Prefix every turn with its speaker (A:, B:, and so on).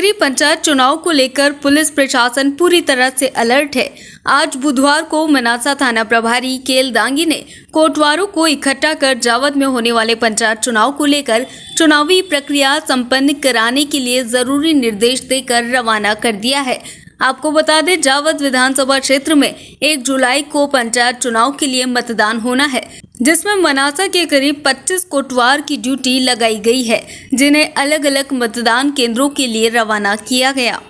A: मुंगेरी पंचायत चुनाव को लेकर पुलिस प्रशासन पूरी तरह से अलर्ट है आज बुधवार को मनासा थाना प्रभारी केल दांगी ने कोटवारों को इकट्ठा कर जावद में होने वाले पंचायत चुनाव को लेकर चुनावी प्रक्रिया संपन्न कराने के लिए जरूरी निर्देश देकर रवाना कर दिया है आपको बता दें जावद विधानसभा क्षेत्र में एक जुलाई को पंचायत चुनाव के लिए मतदान होना है जिसमें मनासा के करीब 25 कोटवार की ड्यूटी लगाई गई है जिन्हें अलग अलग मतदान केंद्रों के लिए रवाना किया गया